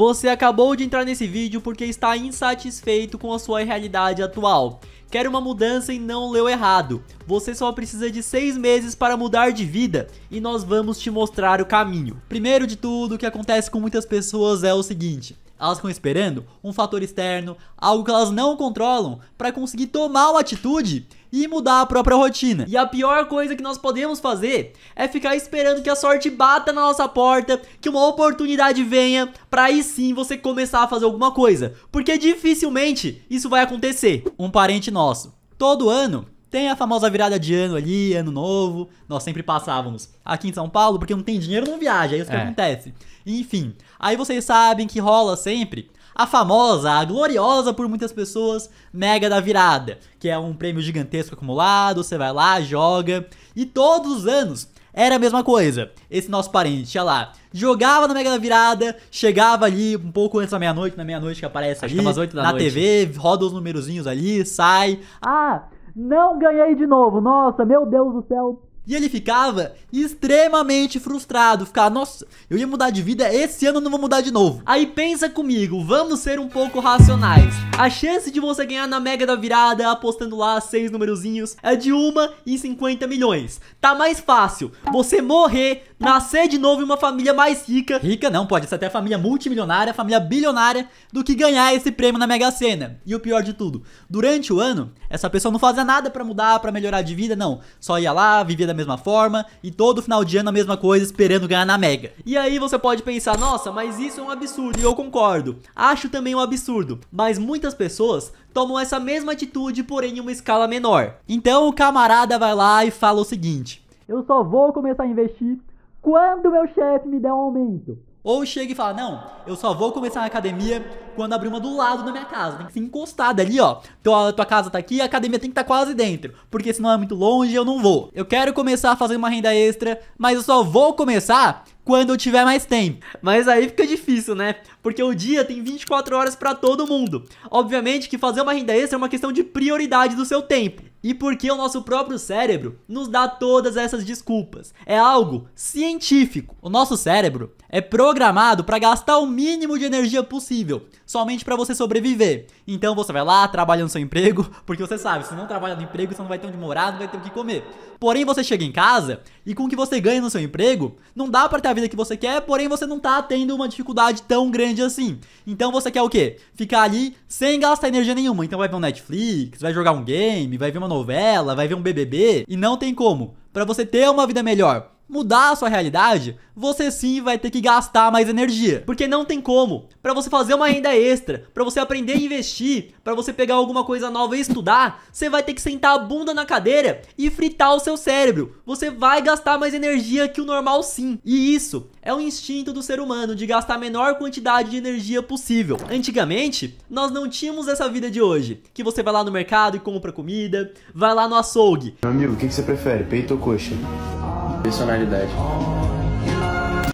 Você acabou de entrar nesse vídeo porque está insatisfeito com a sua realidade atual. Quer uma mudança e não leu errado. Você só precisa de 6 meses para mudar de vida e nós vamos te mostrar o caminho. Primeiro de tudo, o que acontece com muitas pessoas é o seguinte: elas ficam esperando um fator externo, algo que elas não controlam, para conseguir tomar uma atitude e mudar a própria rotina. E a pior coisa que nós podemos fazer é ficar esperando que a sorte bata na nossa porta, que uma oportunidade venha, para aí sim você começar a fazer alguma coisa, porque dificilmente isso vai acontecer. Um parente nosso, todo ano tem a famosa virada de ano ali, ano novo. Nós sempre passávamos aqui em São Paulo, porque não tem dinheiro, não viaja. É isso que é. acontece. Enfim, aí vocês sabem que rola sempre a famosa, a gloriosa por muitas pessoas, Mega da Virada, que é um prêmio gigantesco acumulado. Você vai lá, joga. E todos os anos era a mesma coisa. Esse nosso parente, olha lá, jogava na Mega da Virada, chegava ali um pouco antes da meia-noite, na meia-noite que aparece Acho ali, que é umas 8 da na noite. TV, roda os numerozinhos ali, sai. Ah, não ganhei de novo. Nossa, meu Deus do céu. E ele ficava extremamente frustrado, ficava, nossa, eu ia mudar de vida, esse ano eu não vou mudar de novo. Aí pensa comigo, vamos ser um pouco racionais. A chance de você ganhar na mega da virada, apostando lá seis númerozinhos é de 1 em 50 milhões. Tá mais fácil você morrer, nascer de novo em uma família mais rica, rica não, pode ser até família multimilionária, família bilionária, do que ganhar esse prêmio na Mega Sena. E o pior de tudo, durante o ano, essa pessoa não fazia nada para mudar, para melhorar de vida, não. Só ia lá, vivia da mesma forma e todo final de ano a mesma coisa esperando ganhar na Mega. E aí você pode pensar, nossa, mas isso é um absurdo e eu concordo. Acho também um absurdo, mas muitas pessoas tomam essa mesma atitude, porém em uma escala menor. Então o camarada vai lá e fala o seguinte: Eu só vou começar a investir quando meu chefe me der um aumento. Ou chega e fala: Não, eu só vou começar na academia quando abrir uma do lado da minha casa. Tem que ser encostada ali, ó. Tua, tua casa tá aqui, a academia tem que estar tá quase dentro. Porque senão é muito longe eu não vou. Eu quero começar a fazer uma renda extra, mas eu só vou começar quando eu tiver mais tempo. Mas aí fica difícil, né? Porque o dia tem 24 horas para todo mundo. Obviamente que fazer uma renda extra é uma questão de prioridade do seu tempo. E porque o nosso próprio cérebro nos dá todas essas desculpas. É algo científico. O nosso cérebro é programado para gastar o mínimo de energia possível, somente para você sobreviver. Então você vai lá, trabalha no seu emprego, porque você sabe, se não trabalha no emprego, você não vai ter onde morar, não vai ter o que comer. Porém, você chega em casa e com o que você ganha no seu emprego, não dá para ter a vida que você quer, porém você não tá tendo uma dificuldade tão grande assim. Então você quer o quê? Ficar ali sem gastar energia nenhuma. Então vai ver um Netflix, vai jogar um game, vai ver uma novela, vai ver um BBB e não tem como. Para você ter uma vida melhor, mudar a sua realidade, você sim vai ter que gastar mais energia, porque não tem como. Para você fazer uma renda extra, para você aprender a investir, para você pegar alguma coisa nova e estudar, você vai ter que sentar a bunda na cadeira e fritar o seu cérebro. Você vai gastar mais energia que o normal sim. E isso é o instinto do ser humano de gastar a menor quantidade de energia possível. Antigamente, nós não tínhamos essa vida de hoje, que você vai lá no mercado e compra comida, vai lá no açougue. Meu amigo, o que, que você prefere, peito ou coxa? Personalidade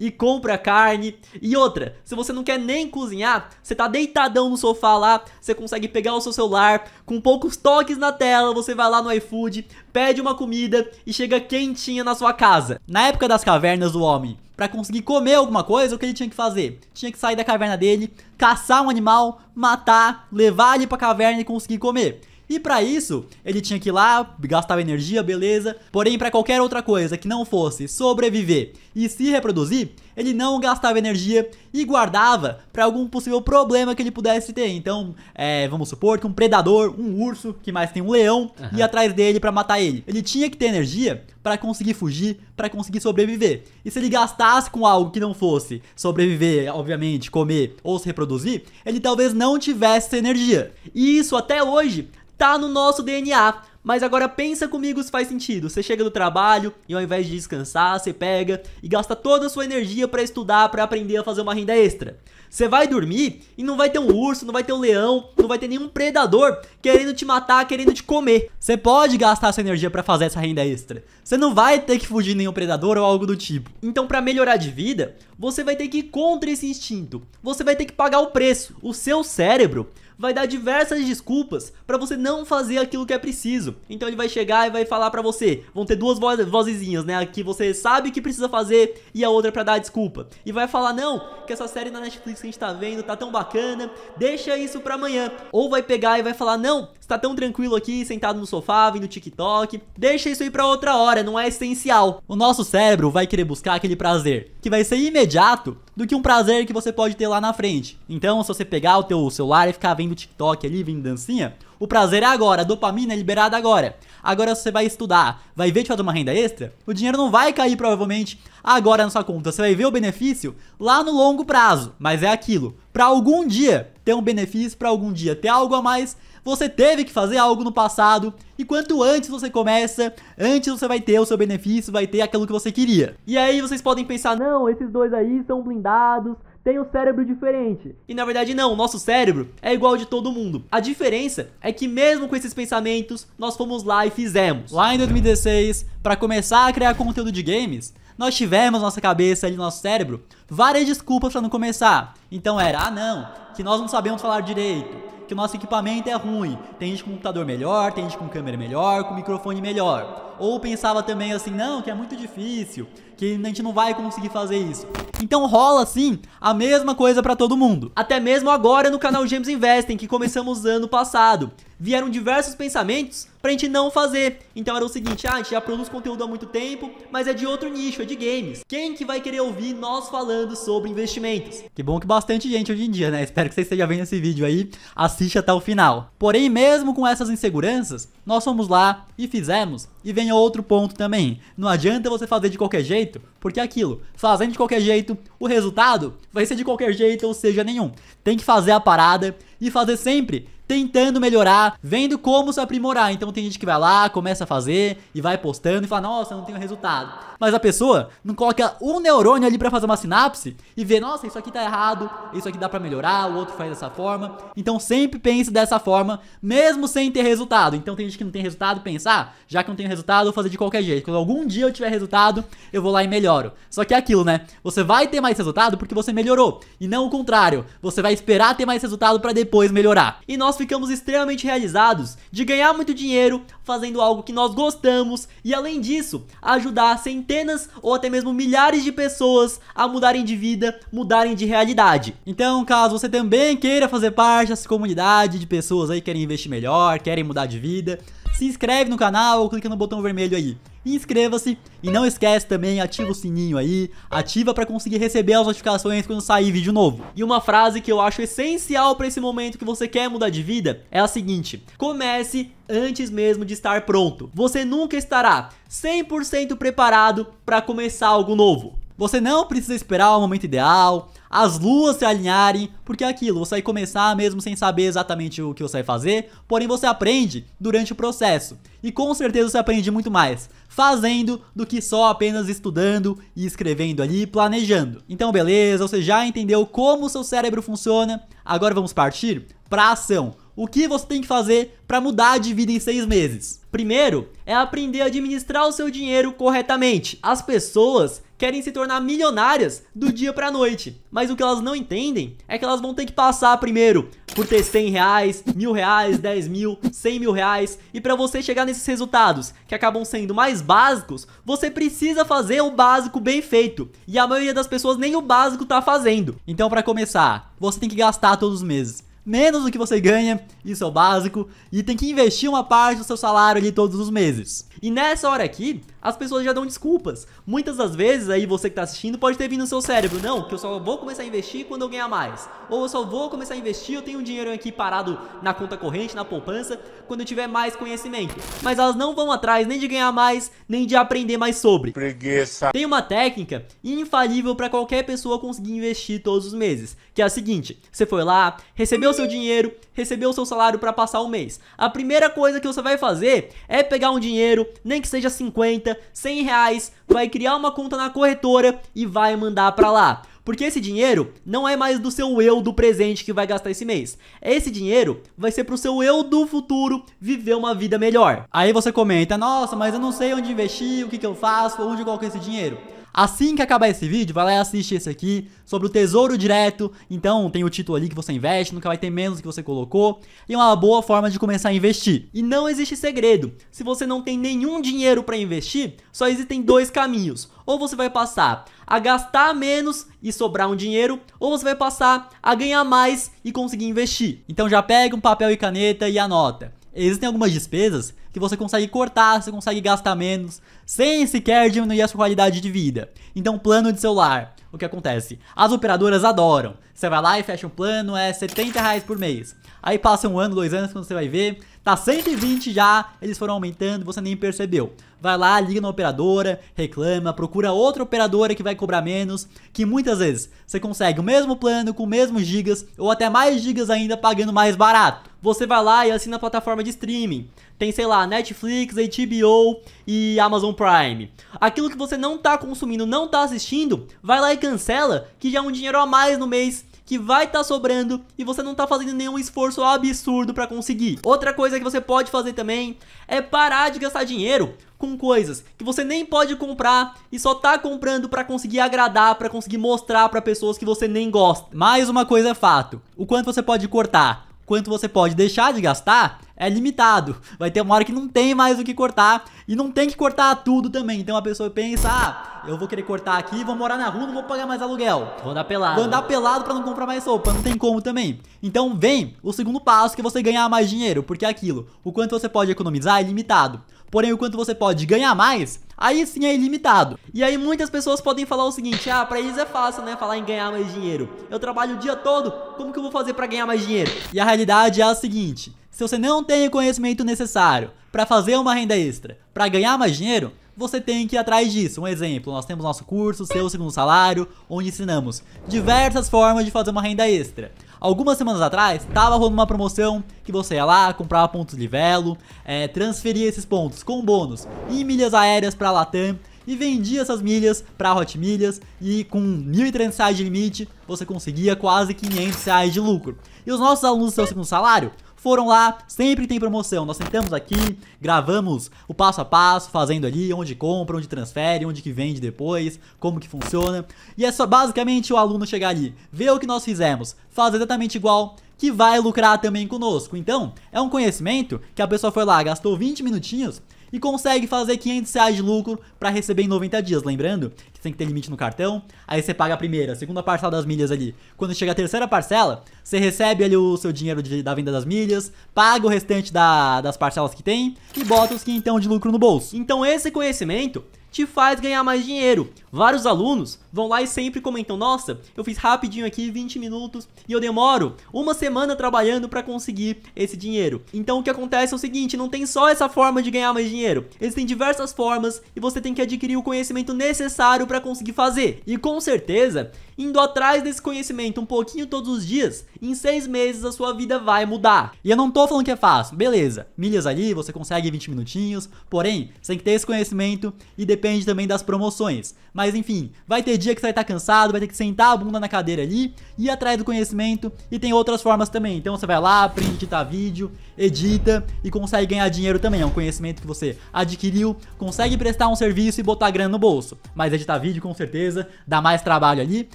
e compra carne. E outra, se você não quer nem cozinhar, você tá deitadão no sofá lá, você consegue pegar o seu celular, com poucos toques na tela, você vai lá no iFood, pede uma comida e chega quentinha na sua casa. Na época das cavernas o homem, para conseguir comer alguma coisa, o que ele tinha que fazer? Tinha que sair da caverna dele, caçar um animal, matar, levar ele para a caverna e conseguir comer. E para isso, ele tinha que ir lá, gastava energia, beleza. Porém, para qualquer outra coisa que não fosse sobreviver e se reproduzir, ele não gastava energia e guardava para algum possível problema que ele pudesse ter. Então, é, vamos supor que um predador, um urso, que mais tem um leão, uhum. ia atrás dele para matar ele. Ele tinha que ter energia para conseguir fugir, para conseguir sobreviver. E se ele gastasse com algo que não fosse sobreviver, obviamente, comer ou se reproduzir, ele talvez não tivesse energia. E isso até hoje tá no nosso DNA. Mas agora pensa comigo se faz sentido. Você chega do trabalho e ao invés de descansar, você pega e gasta toda a sua energia para estudar, para aprender a fazer uma renda extra. Você vai dormir e não vai ter um urso, não vai ter um leão, não vai ter nenhum predador querendo te matar, querendo te comer. Você pode gastar sua energia para fazer essa renda extra. Você não vai ter que fugir de nenhum predador ou algo do tipo. Então, para melhorar de vida, você vai ter que ir contra esse instinto. Você vai ter que pagar o preço. O seu cérebro vai dar diversas desculpas para você não fazer aquilo que é preciso. Então ele vai chegar e vai falar para você, vão ter duas voz, vozezinhas, né, a que você sabe que precisa fazer e a outra para dar desculpa. E vai falar não, que essa série na Netflix que a gente tá vendo tá tão bacana, deixa isso para amanhã. Ou vai pegar e vai falar não, tá tão tranquilo aqui, sentado no sofá, vendo TikTok. Deixa isso aí pra outra hora, não é essencial. O nosso cérebro vai querer buscar aquele prazer que vai ser imediato do que um prazer que você pode ter lá na frente. Então, se você pegar o teu celular e ficar vendo TikTok ali, vendo dancinha, o prazer é agora, a dopamina é liberada agora. Agora você vai estudar, vai ver te fazer uma renda extra, o dinheiro não vai cair provavelmente agora na sua conta. Você vai ver o benefício lá no longo prazo. Mas é aquilo, para algum dia ter um benefício, para algum dia ter algo a mais você teve que fazer algo no passado e quanto antes você começa, antes você vai ter o seu benefício, vai ter aquilo que você queria. E aí vocês podem pensar, não, esses dois aí são blindados, tem um cérebro diferente. E na verdade não, o nosso cérebro é igual de todo mundo. A diferença é que mesmo com esses pensamentos, nós fomos lá e fizemos. Lá em 2016, para começar a criar conteúdo de games, nós tivemos nossa cabeça ali, nosso cérebro, várias desculpas para não começar. Então era, ah não, que nós não sabemos falar direito, que o nosso equipamento é ruim. Tem gente com computador melhor, tem gente com câmera melhor, com microfone melhor. Ou pensava também assim, não, que é muito difícil que a gente não vai conseguir fazer isso. Então rola sim a mesma coisa para todo mundo. Até mesmo agora no canal Gêmeos Investem, que começamos ano passado. Vieram diversos pensamentos pra gente não fazer. Então era o seguinte, ah, a gente já produz conteúdo há muito tempo, mas é de outro nicho, é de games. Quem que vai querer ouvir nós falando sobre investimentos? Que bom que bastante gente hoje em dia, né? Espero que você esteja vendo esse vídeo aí, assiste até o final. Porém, mesmo com essas inseguranças, nós fomos lá e fizemos e vem outro ponto também. Não adianta você fazer de qualquer jeito, porque é aquilo, fazendo de qualquer jeito, o resultado vai ser de qualquer jeito, ou seja, nenhum. Tem que fazer a parada e fazer sempre tentando melhorar, vendo como se aprimorar. Então tem gente que vai lá, começa a fazer e vai postando e fala: "Nossa, não tenho resultado". Mas a pessoa não coloca um neurônio ali para fazer uma sinapse e vê: "Nossa, isso aqui tá errado, isso aqui dá para melhorar, o outro faz dessa forma". Então sempre pense dessa forma, mesmo sem ter resultado. Então tem gente que não tem resultado, pensar, ah, já que não tenho resultado, vou fazer de qualquer jeito. Quando algum dia eu tiver resultado, eu vou lá e melhoro. Só que é aquilo, né? Você vai ter mais resultado porque você melhorou e não o contrário. Você vai esperar ter mais resultado para depois melhorar. E nós ficamos extremamente realizados de ganhar muito dinheiro fazendo algo que nós gostamos e, além disso, ajudar centenas ou até mesmo milhares de pessoas a mudarem de vida, mudarem de realidade. Então, caso você também queira fazer parte dessa comunidade de pessoas aí que querem investir melhor, querem mudar de vida, se inscreve no canal, ou clica no botão vermelho aí inscreva-se e não esquece também, ativa o sininho aí, ativa para conseguir receber as notificações quando sair vídeo novo. E uma frase que eu acho essencial para esse momento que você quer mudar de vida é a seguinte: comece antes mesmo de estar pronto. Você nunca estará 100% preparado para começar algo novo. Você não precisa esperar o momento ideal, as luas se alinharem, porque é aquilo, você vai começar mesmo sem saber exatamente o que você vai fazer, porém você aprende durante o processo. E com certeza você aprende muito mais fazendo do que só apenas estudando e escrevendo ali, planejando. Então beleza, você já entendeu como o seu cérebro funciona, agora vamos partir para ação. O que você tem que fazer para mudar de vida em seis meses? Primeiro, é aprender a administrar o seu dinheiro corretamente. As pessoas querem se tornar milionárias do dia para a noite, mas o que elas não entendem é que elas vão ter que passar primeiro por ter 100 reais, mil reais, 10 mil, 100 mil reais e para você chegar nesses resultados que acabam sendo mais básicos, você precisa fazer o básico bem feito e a maioria das pessoas nem o básico tá fazendo. Então, para começar, você tem que gastar todos os meses menos do que você ganha, isso é o básico, e tem que investir uma parte do seu salário ali todos os meses. E nessa hora aqui, as pessoas já dão desculpas. Muitas das vezes aí você que está assistindo pode ter vindo no seu cérebro, não, que eu só vou começar a investir quando eu ganhar mais. Ou eu só vou começar a investir, eu tenho um dinheiro aqui parado na conta corrente, na poupança, quando eu tiver mais conhecimento. Mas elas não vão atrás nem de ganhar mais, nem de aprender mais sobre. Preguiça. Tem uma técnica infalível para qualquer pessoa conseguir investir todos os meses, que é a seguinte: você foi lá, recebeu seu dinheiro, recebeu seu salário para passar o mês. A primeira coisa que você vai fazer é pegar um dinheiro, nem que seja 50, 100 reais, vai criar uma conta na corretora e vai mandar para lá. Porque esse dinheiro não é mais do seu eu do presente que vai gastar esse mês. Esse dinheiro vai ser pro seu eu do futuro viver uma vida melhor. Aí você comenta, nossa, mas eu não sei onde investir, o que, que eu faço, onde eu coloco esse dinheiro. Assim que acabar esse vídeo, vai lá e assiste esse aqui sobre o tesouro direto. Então, tem o título ali que você investe, nunca vai ter menos do que você colocou. E é uma boa forma de começar a investir. E não existe segredo. Se você não tem nenhum dinheiro para investir, só existem dois caminhos. Ou você vai passar a gastar menos e sobrar um dinheiro, ou você vai passar a ganhar mais e conseguir investir. Então já pega um papel e caneta e anota. Existem algumas despesas que você consegue cortar, você consegue gastar menos, sem sequer diminuir a sua qualidade de vida. Então, plano de celular. O que acontece? As operadoras adoram. Você vai lá e fecha um plano, é 70 reais por mês. Aí passa um ano, dois anos, quando você vai ver, tá 120 já, eles foram aumentando, você nem percebeu. Vai lá, liga na operadora, reclama, procura outra operadora que vai cobrar menos, que muitas vezes você consegue o mesmo plano com os mesmos gigas ou até mais gigas ainda pagando mais barato. Você vai lá e assina a plataforma de streaming. Tem, sei lá, Netflix, HBO e Amazon Prime. Aquilo que você não tá consumindo, não tá assistindo, vai lá e cancela, que já é um dinheiro a mais no mês que vai estar tá sobrando e você não está fazendo nenhum esforço absurdo para conseguir. Outra coisa que você pode fazer também é parar de gastar dinheiro com coisas que você nem pode comprar e só tá comprando para conseguir agradar, para conseguir mostrar para pessoas que você nem gosta. Mais uma coisa é fato, o quanto você pode cortar quanto você pode deixar de gastar é limitado. Vai ter uma hora que não tem mais o que cortar e não tem que cortar tudo também. Então a pessoa pensa, ah, eu vou querer cortar aqui, vou morar na rua, não vou pagar mais aluguel. Vou andar pelado. Vou andar pelado pra não comprar mais roupa, não tem como também. Então vem o segundo passo que é você ganhar mais dinheiro, porque é aquilo, o quanto você pode economizar é limitado. Porém, o quanto você pode ganhar mais aí sim é ilimitado. E aí muitas pessoas podem falar o seguinte, ah, pra eles é fácil, né, falar em ganhar mais dinheiro. Eu trabalho o dia todo, como que eu vou fazer para ganhar mais dinheiro? E a realidade é a seguinte, se você não tem o conhecimento necessário para fazer uma renda extra, para ganhar mais dinheiro, você tem que ir atrás disso. Um exemplo, nós temos nosso curso, seu segundo salário, onde ensinamos diversas formas de fazer uma renda extra. Algumas semanas atrás, estava rolando uma promoção que você ia lá, comprava pontos de velo, é, transferia esses pontos com bônus e milhas aéreas para Latam e vendia essas milhas para Hot Milhas e com 1.300 reais de limite, você conseguia quase 500 reais de lucro. E os nossos alunos do seu segundo salário foram lá, sempre tem promoção. Nós sentamos aqui, gravamos o passo a passo, fazendo ali onde compra, onde transfere, onde que vende depois, como que funciona. E é só basicamente o aluno chegar ali, ver o que nós fizemos, fazer exatamente igual que vai lucrar também conosco. Então, é um conhecimento que a pessoa foi lá, gastou 20 minutinhos, e consegue fazer 500 reais de lucro para receber em 90 dias. Lembrando que tem que ter limite no cartão, aí você paga a primeira, a segunda parcela das milhas ali. Quando chega a terceira parcela, você recebe ali o seu dinheiro de, da venda das milhas, paga o restante da, das parcelas que tem e bota os que então de lucro no bolso. Então esse conhecimento te faz ganhar mais dinheiro. Vários alunos vão lá e sempre comentam: Nossa, eu fiz rapidinho aqui 20 minutos e eu demoro uma semana trabalhando para conseguir esse dinheiro. Então o que acontece é o seguinte: não tem só essa forma de ganhar mais dinheiro, existem diversas formas e você tem que adquirir o conhecimento necessário para conseguir fazer. E com certeza, indo atrás desse conhecimento um pouquinho todos os dias, em seis meses a sua vida vai mudar. E eu não tô falando que é fácil, beleza, milhas ali, você consegue 20 minutinhos, porém, você tem que ter esse conhecimento e depende também das promoções. Mas enfim, vai ter dia que você vai estar tá cansado, vai ter que sentar a bunda na cadeira ali, ir atrás do conhecimento e tem outras formas também. Então você vai lá, aprende a tá, editar vídeo, edita e consegue ganhar dinheiro também. É um conhecimento que você adquiriu, consegue prestar um serviço e botar grana no bolso. Mas editar vídeo com certeza dá mais trabalho ali,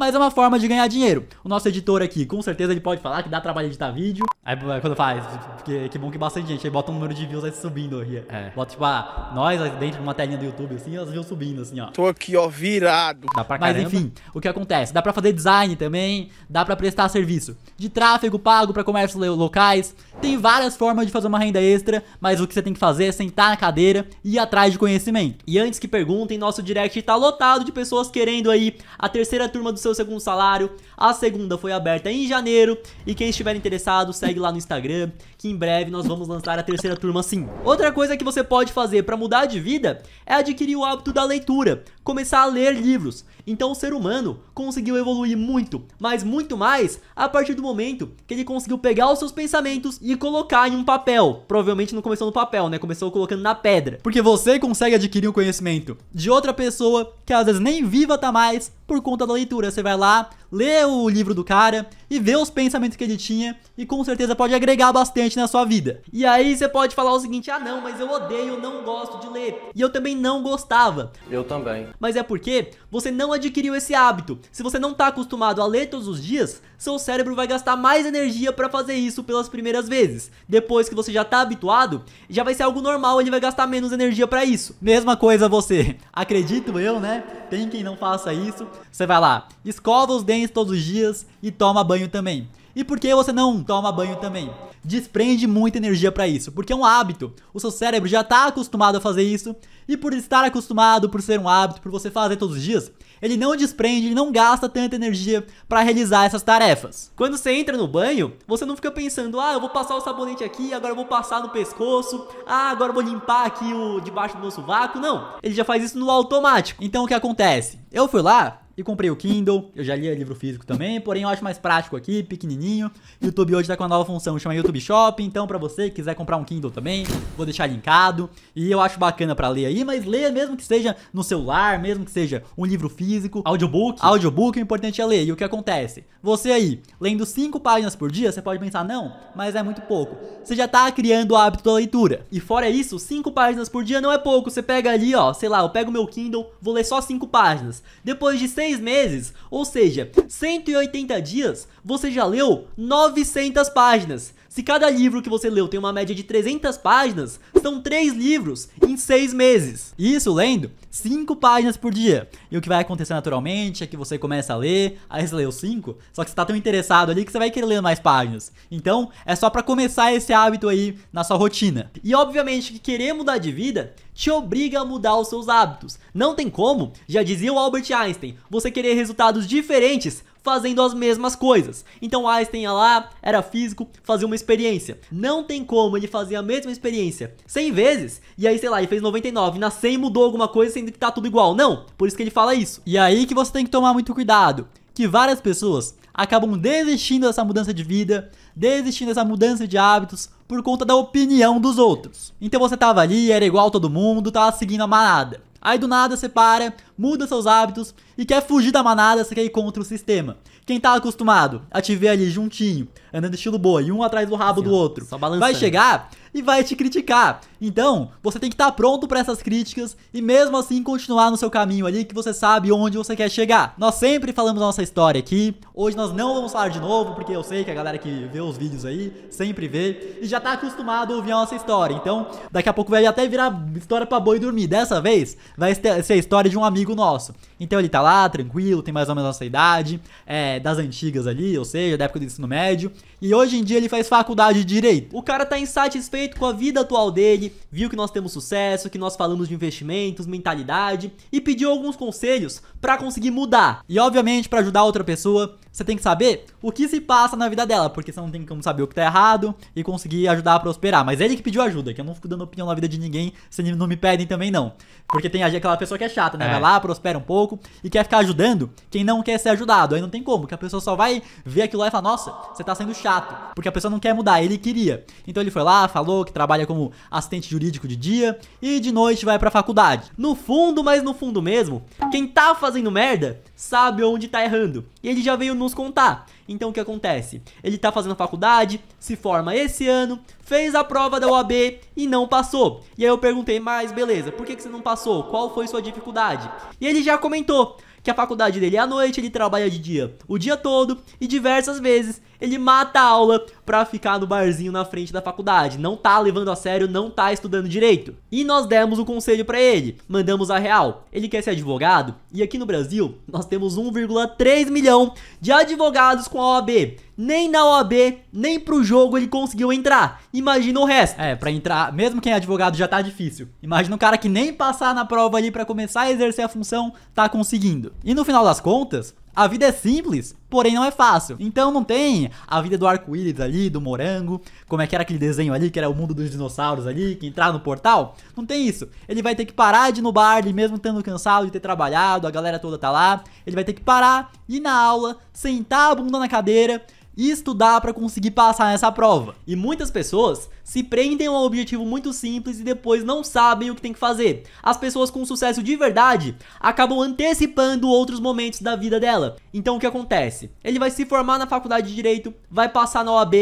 mas é uma forma de ganhar dinheiro. O nosso editor aqui, com certeza ele pode falar que dá trabalho editar vídeo. Aí é, quando faz, que, que bom que bastante gente, aí bota um número de views aí subindo aqui. É. Bota tipo, ah, nós dentro de uma telinha do YouTube, assim, as views subindo, assim, ó. Tô aqui, ó, virado. Dá pra caramba. Mas enfim, o que acontece? Dá pra fazer design também, dá pra prestar serviço de tráfego pago pra comércios locais. Tem várias formas de fazer uma renda extra, mas o que você tem que fazer é sentar na cadeira e ir atrás de conhecimento. E antes que perguntem, nosso direct tá lotado de pessoas querendo aí a terceira turma do seu seu segundo salário. A segunda foi aberta em janeiro. E quem estiver interessado, segue lá no Instagram, que em breve nós vamos lançar a terceira turma sim. Outra coisa que você pode fazer para mudar de vida é adquirir o hábito da leitura começar a ler livros. Então o ser humano conseguiu evoluir muito, mas muito mais a partir do momento que ele conseguiu pegar os seus pensamentos e colocar em um papel. Provavelmente não começou no papel, né? Começou colocando na pedra. Porque você consegue adquirir o conhecimento de outra pessoa que às vezes nem viva tá mais por conta da leitura. Você vai lá, lê o livro do cara e vê os pensamentos que ele tinha e com certeza pode agregar bastante na sua vida. E aí você pode falar o seguinte: "Ah, não, mas eu odeio, não gosto de ler". E eu também não gostava. Eu também. Mas é porque você não adquiriu esse hábito. Se você não está acostumado a ler todos os dias, seu cérebro vai gastar mais energia para fazer isso pelas primeiras vezes. Depois que você já tá habituado, já vai ser algo normal, ele vai gastar menos energia para isso. Mesma coisa você. Acredito eu, né? Tem quem não faça isso. Você vai lá, escova os dentes todos os dias e toma banho também. E por que você não toma banho também? Desprende muita energia para isso, porque é um hábito. O seu cérebro já está acostumado a fazer isso, e por estar acostumado, por ser um hábito, por você fazer todos os dias, ele não desprende, ele não gasta tanta energia para realizar essas tarefas. Quando você entra no banho, você não fica pensando, ah, eu vou passar o sabonete aqui, agora eu vou passar no pescoço, ah, agora eu vou limpar aqui o debaixo do meu sovaco. Não, ele já faz isso no automático. Então o que acontece? Eu fui lá, e comprei o Kindle. Eu já lia livro físico também, porém eu acho mais prático aqui, pequenininho. YouTube hoje tá com uma nova função, chama YouTube Shop. Então, para você que quiser comprar um Kindle também, vou deixar linkado. E eu acho bacana para ler aí, mas ler mesmo que seja no celular, mesmo que seja um livro físico, audiobook. Audiobook, o importante é ler. E o que acontece? Você aí, lendo 5 páginas por dia, você pode pensar, não, mas é muito pouco. Você já tá criando o hábito da leitura. E fora isso, 5 páginas por dia não é pouco. Você pega ali, ó, sei lá, eu pego meu Kindle, vou ler só 5 páginas. Depois de 6 6 meses, ou seja, 180 dias, você já leu 900 páginas. Se cada livro que você leu tem uma média de 300 páginas, são 3 livros em 6 meses. Isso lendo 5 páginas por dia. E o que vai acontecer naturalmente é que você começa a ler, aí você leu 5, só que você tá tão interessado ali que você vai querer ler mais páginas. Então, é só para começar esse hábito aí na sua rotina. E obviamente que querer mudar de vida te obriga a mudar os seus hábitos. Não tem como, já dizia o Albert Einstein, você querer resultados diferentes fazendo as mesmas coisas. Então Einstein ia lá, era físico, fazia uma experiência. Não tem como ele fazer a mesma experiência 100 vezes e aí, sei lá, ele fez 99, na 100 mudou alguma coisa sendo que tá tudo igual. Não, por isso que ele fala isso. E aí que você tem que tomar muito cuidado, que várias pessoas acabam desistindo dessa mudança de vida, desistindo dessa mudança de hábitos por conta da opinião dos outros. Então você tava ali, era igual todo mundo, tava seguindo a manada. Aí do nada você para, muda seus hábitos e quer fugir da manada, você quer ir contra o sistema. Quem tá acostumado a te ver ali juntinho, andando estilo boi, um atrás do rabo assim, do outro, vai chegar e vai te criticar. Então, você tem que estar tá pronto para essas críticas e mesmo assim continuar no seu caminho ali que você sabe onde você quer chegar. Nós sempre falamos a nossa história aqui. Hoje nós não vamos falar de novo, porque eu sei que a galera que vê os vídeos aí sempre vê e já tá acostumado a ouvir a nossa história. Então, daqui a pouco vai até virar história para boi dormir. Dessa vez vai ser a história de um amigo amigo nosso. Então ele tá lá, tranquilo, tem mais ou menos a nossa idade, é, das antigas ali, ou seja, da época do ensino médio. E hoje em dia ele faz faculdade de direito. O cara tá insatisfeito com a vida atual dele, viu que nós temos sucesso, que nós falamos de investimentos, mentalidade e pediu alguns conselhos para conseguir mudar. E obviamente para ajudar outra pessoa, você tem que saber o que se passa na vida dela, porque você não tem como saber o que tá errado e conseguir ajudar a prosperar. Mas ele que pediu ajuda, que eu não fico dando opinião na vida de ninguém, se não me pedem também não. Porque tem aquela pessoa que é chata, né? É. Vai lá, prospera um pouco e quer ficar ajudando quem não quer ser ajudado. Aí não tem como, que a pessoa só vai ver aquilo lá e falar, nossa, você tá sendo chato. Porque a pessoa não quer mudar, ele queria. Então ele foi lá, falou que trabalha como assistente jurídico de dia e de noite vai pra faculdade. No fundo, mas no fundo mesmo, quem tá fazendo merda sabe onde tá errando. E ele já veio nos contar. Então o que acontece? Ele tá fazendo faculdade, se forma esse ano, fez a prova da UAB e não passou. E aí eu perguntei, mas beleza, por que, que você não passou? Qual foi sua dificuldade? E ele já comentou que a faculdade dele é à noite, ele trabalha de dia o dia todo e diversas vezes ele mata a aula pra ficar no barzinho na frente da faculdade. Não tá levando a sério, não tá estudando direito. E nós demos o um conselho para ele, mandamos a real. Ele quer ser advogado e aqui no Brasil nós temos 1,3 milhão de advogados com a OAB. Nem na OAB, nem pro jogo ele conseguiu entrar. Imagina o resto. É, pra entrar, mesmo quem é advogado já tá difícil. Imagina um cara que nem passar na prova ali para começar a exercer a função, tá conseguindo. E no final das contas, a vida é simples, porém não é fácil. Então não tem a vida do arco-íris ali, do morango, como é que era aquele desenho ali, que era o mundo dos dinossauros ali, que entrar no portal. Não tem isso. Ele vai ter que parar de ir no bar, mesmo tendo cansado de ter trabalhado, a galera toda tá lá. Ele vai ter que parar, ir na aula, sentar a bunda na cadeira, e estudar para conseguir passar nessa prova. E muitas pessoas se prendem a um objetivo muito simples e depois não sabem o que tem que fazer. As pessoas com sucesso de verdade acabam antecipando outros momentos da vida dela. Então o que acontece? Ele vai se formar na faculdade de direito, vai passar na OAB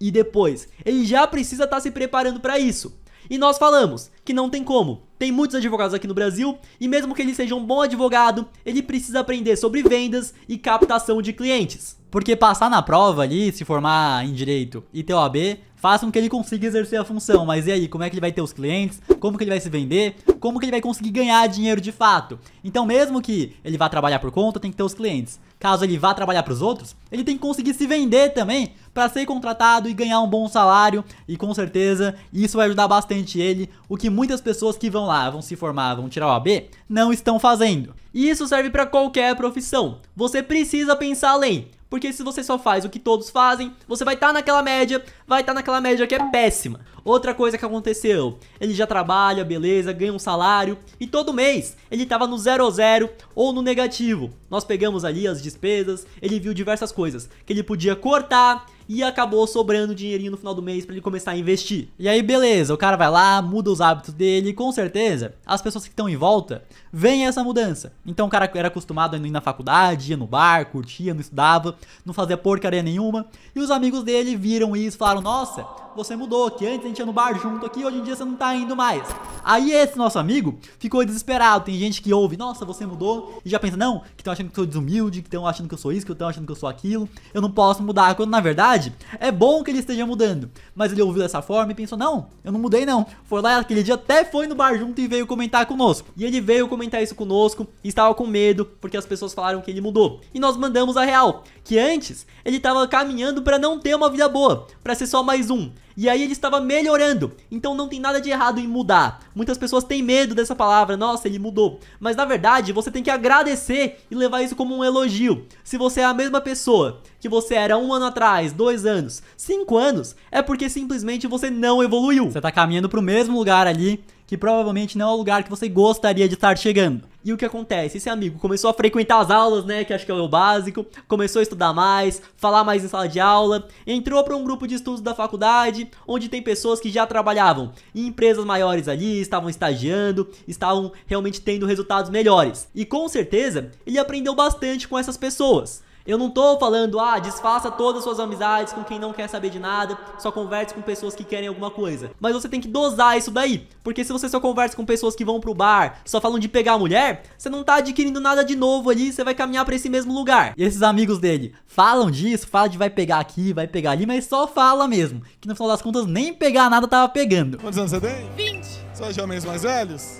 e depois ele já precisa estar tá se preparando para isso. E nós falamos que não tem como. Tem muitos advogados aqui no Brasil e mesmo que ele seja um bom advogado, ele precisa aprender sobre vendas e captação de clientes. Porque passar na prova ali, se formar em direito e ter OAB, façam que ele consiga exercer a função, mas e aí, como é que ele vai ter os clientes? Como que ele vai se vender? Como que ele vai conseguir ganhar dinheiro de fato? Então, mesmo que ele vá trabalhar por conta, tem que ter os clientes. Caso ele vá trabalhar para os outros, ele tem que conseguir se vender também para ser contratado e ganhar um bom salário. E com certeza isso vai ajudar bastante ele, o que muitas pessoas que vão lá, vão se formar, vão tirar o AB, não estão fazendo. E isso serve para qualquer profissão. Você precisa pensar além. Porque se você só faz o que todos fazem, você vai estar tá naquela média, vai estar tá naquela média que é péssima. Outra coisa que aconteceu, ele já trabalha, beleza, ganha um salário e todo mês ele estava no zero a zero ou no negativo. Nós pegamos ali as despesas, ele viu diversas coisas que ele podia cortar, e acabou sobrando dinheirinho no final do mês para ele começar a investir. E aí, beleza, o cara vai lá, muda os hábitos dele, e com certeza as pessoas que estão em volta veem essa mudança. Então o cara era acostumado a ir na faculdade, ia no bar, curtia, não estudava, não fazia porcaria nenhuma, e os amigos dele viram isso e falaram: Nossa, você mudou, que antes a gente ia no bar junto aqui, hoje em dia você não tá indo mais. Aí esse nosso amigo ficou desesperado. Tem gente que ouve, nossa, você mudou, e já pensa, não, que estão achando que eu sou desumilde, que estão achando que eu sou isso, que estão achando que eu sou aquilo, eu não posso mudar, quando na verdade verdade. É bom que ele esteja mudando. Mas ele ouviu dessa forma e pensou, não, eu não mudei não. Foi lá aquele dia, até foi no bar junto e veio comentar conosco. E ele veio comentar isso conosco e estava com medo porque as pessoas falaram que ele mudou. E nós mandamos a real, que antes ele estava caminhando para não ter uma vida boa, para ser só mais um. E aí ele estava melhorando. Então não tem nada de errado em mudar. Muitas pessoas têm medo dessa palavra, nossa, ele mudou. Mas na verdade, você tem que agradecer e levar isso como um elogio. Se você é a mesma pessoa que você era um ano atrás, dois anos, cinco anos, é porque simplesmente você não evoluiu. Você está caminhando para o mesmo lugar ali, que provavelmente não é o lugar que você gostaria de estar chegando. E o que acontece? Esse amigo começou a frequentar as aulas, né? Que acho que é o básico. Começou a estudar mais, falar mais em sala de aula. Entrou para um grupo de estudos da faculdade, onde tem pessoas que já trabalhavam em empresas maiores ali, estavam estagiando, estavam realmente tendo resultados melhores. E com certeza, ele aprendeu bastante com essas pessoas. Eu não tô falando, ah, desfaça todas as suas amizades com quem não quer saber de nada, só converse com pessoas que querem alguma coisa. Mas você tem que dosar isso daí, porque se você só conversa com pessoas que vão pro bar, só falam de pegar a mulher, você não tá adquirindo nada de novo ali, você vai caminhar para esse mesmo lugar. E esses amigos dele falam disso, falam de vai pegar aqui, vai pegar ali, mas só fala mesmo, que no final das contas nem pegar nada tava pegando. Quantos anos você tem? 20. Só jovens mais velhos?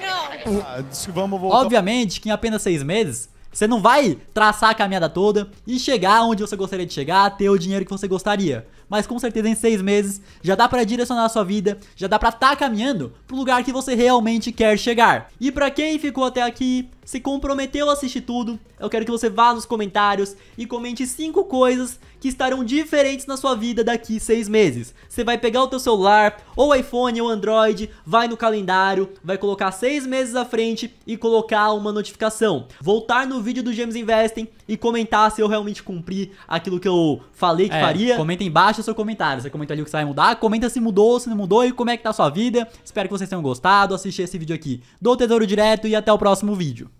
Não. Ah, vamos voltar. Obviamente que em apenas seis meses, você não vai traçar a caminhada toda e chegar onde você gostaria de chegar, ter o dinheiro que você gostaria. Mas com certeza em seis meses já dá para direcionar a sua vida, já dá para estar tá caminhando pro lugar que você realmente quer chegar. E para quem ficou até aqui, se comprometeu a assistir tudo, eu quero que você vá nos comentários e comente 5 coisas que estarão diferentes na sua vida daqui 6 meses. Você vai pegar o teu celular, ou iPhone ou Android, vai no calendário, vai colocar 6 meses à frente e colocar uma notificação. Voltar no vídeo do James Investem e comentar se eu realmente cumpri aquilo que eu falei que é, faria. Comenta embaixo o seu comentário, você comenta ali o que você vai mudar, comenta se mudou, se não mudou e como é que tá a sua vida. Espero que vocês tenham gostado, assistir esse vídeo aqui do Tesouro Direto e até o próximo vídeo.